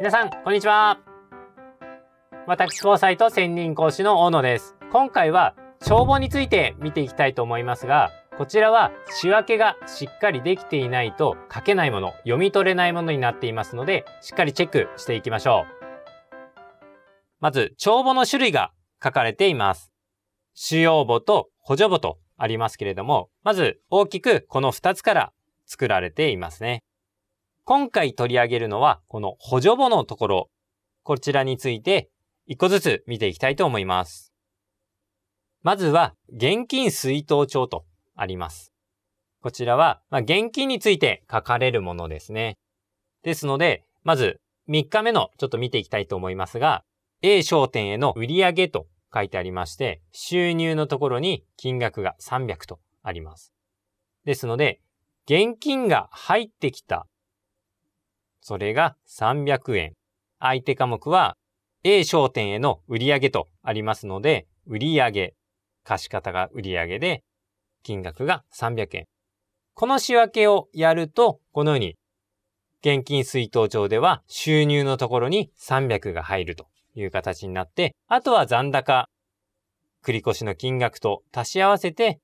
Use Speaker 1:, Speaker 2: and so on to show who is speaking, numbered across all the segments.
Speaker 1: 皆さん、こんにちは。私、交際と専任講師の大野です。今回は、帳簿について見ていきたいと思いますが、こちらは仕分けがしっかりできていないと書けないもの、読み取れないものになっていますので、しっかりチェックしていきましょう。まず、帳簿の種類が書かれています。主要簿と補助簿とありますけれども、まず大きくこの2つから作られていますね。今回取り上げるのは、この補助簿のところ、こちらについて、一個ずつ見ていきたいと思います。まずは、現金水筒帳とあります。こちらは、まあ、現金について書かれるものですね。ですので、まず3日目のちょっと見ていきたいと思いますが、A 商店への売上と書いてありまして、収入のところに金額が300とあります。ですので、現金が入ってきたそれが300円。相手科目は A 商店への売上とありますので、売上、貸方が売上で、金額が300円。この仕分けをやると、このように、現金水筒帳では収入のところに300が入るという形になって、あとは残高、繰越の金額と足し合わせて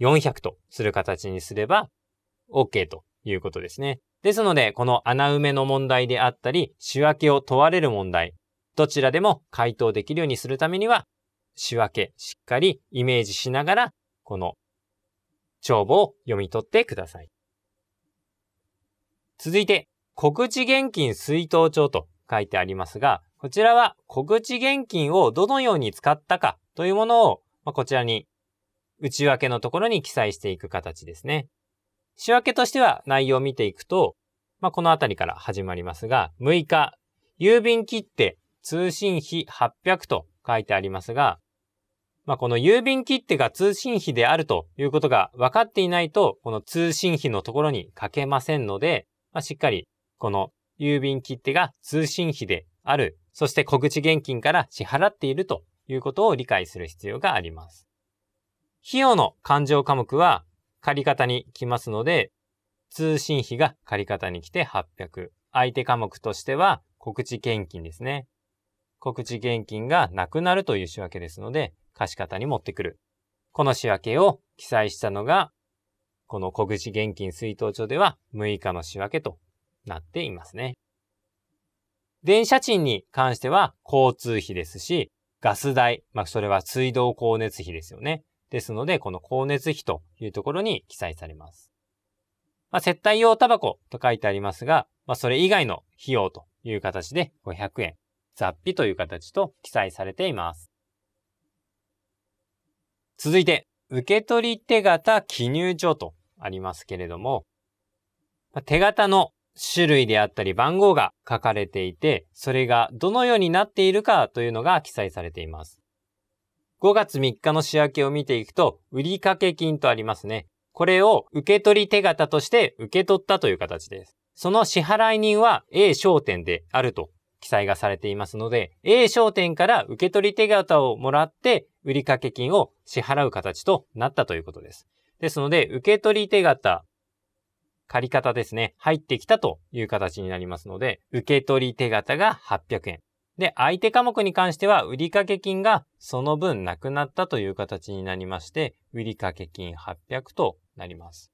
Speaker 1: 400とする形にすれば OK ということですね。ですので、この穴埋めの問題であったり、仕分けを問われる問題、どちらでも回答できるようにするためには、仕分け、しっかりイメージしながら、この帳簿を読み取ってください。続いて、告知現金水筒帳と書いてありますが、こちらは告知現金をどのように使ったかというものを、まあ、こちらに内訳のところに記載していく形ですね。仕分けとしては内容を見ていくと、まあ、このあたりから始まりますが、6日、郵便切手通信費800と書いてありますが、まあ、この郵便切手が通信費であるということが分かっていないと、この通信費のところに書けませんので、まあ、しっかりこの郵便切手が通信費である、そして小口現金から支払っているということを理解する必要があります。費用の勘定科目は、借方に来ますので、通信費が借方に来て800。相手科目としては告知献金ですね。告知献金がなくなるという仕訳ですので、貸方に持ってくる。この仕訳を記載したのが、この小口現金水筒帳では6日の仕訳となっていますね。電車賃に関しては交通費ですし、ガス代、まあ、それは水道光熱費ですよね。ですので、この光熱費というところに記載されます。まあ、接待用タバコと書いてありますが、まあ、それ以外の費用という形で500円、雑費という形と記載されています。続いて、受け取り手形記入帳とありますけれども、手形の種類であったり番号が書かれていて、それがどのようになっているかというのが記載されています。5月3日の仕分けを見ていくと、売掛金とありますね。これを受取手形として受け取ったという形です。その支払い人は A 商店であると記載がされていますので、A 商店から受取手形をもらって売掛金を支払う形となったということです。ですので、受取手形、借方ですね、入ってきたという形になりますので、受取手形が800円。で、相手科目に関しては、売掛金がその分なくなったという形になりまして、売掛金800となります。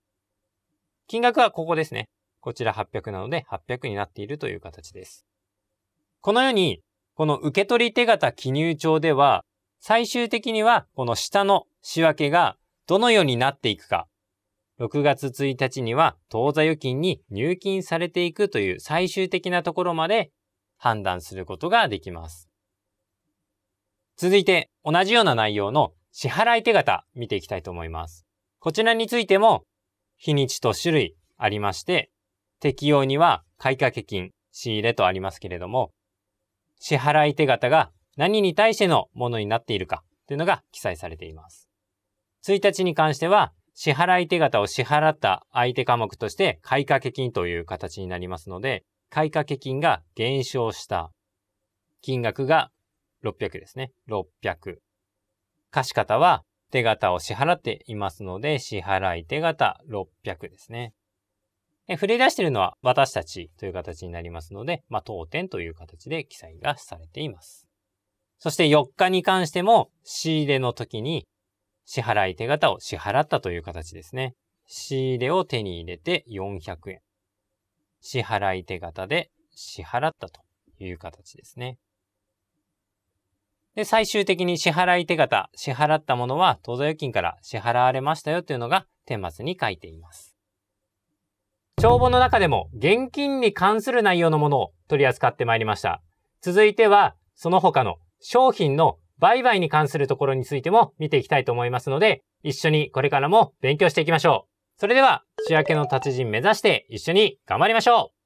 Speaker 1: 金額はここですね。こちら800なので、800になっているという形です。このように、この受取手形記入帳では、最終的にはこの下の仕分けがどのようになっていくか、6月1日には当座預金に入金されていくという最終的なところまで判断することができます。続いて、同じような内容の支払い手形見ていきたいと思います。こちらについても、日にちと種類ありまして、適用には買掛金、仕入れとありますけれども、支払い手形が何に対してのものになっているかというのが記載されています。1日に関しては、支払い手形を支払った相手科目として買掛金という形になりますので、買掛金が減少した。金額が600ですね。600。貸方は手形を支払っていますので、支払い手形600ですね。触れ出しているのは私たちという形になりますので、まあ、当店という形で記載がされています。そして4日に関しても、仕入れの時に支払い手形を支払ったという形ですね。仕入れを手に入れて400円。支払い手形で支払ったという形ですね。で、最終的に支払い手形、支払ったものは当座預金から支払われましたよというのが顛末に書いています。帳簿の中でも現金に関する内容のものを取り扱ってまいりました。続いては、その他の商品の売買に関するところについても見ていきたいと思いますので、一緒にこれからも勉強していきましょう。それでは、仕分けの達人目指して一緒に頑張りましょう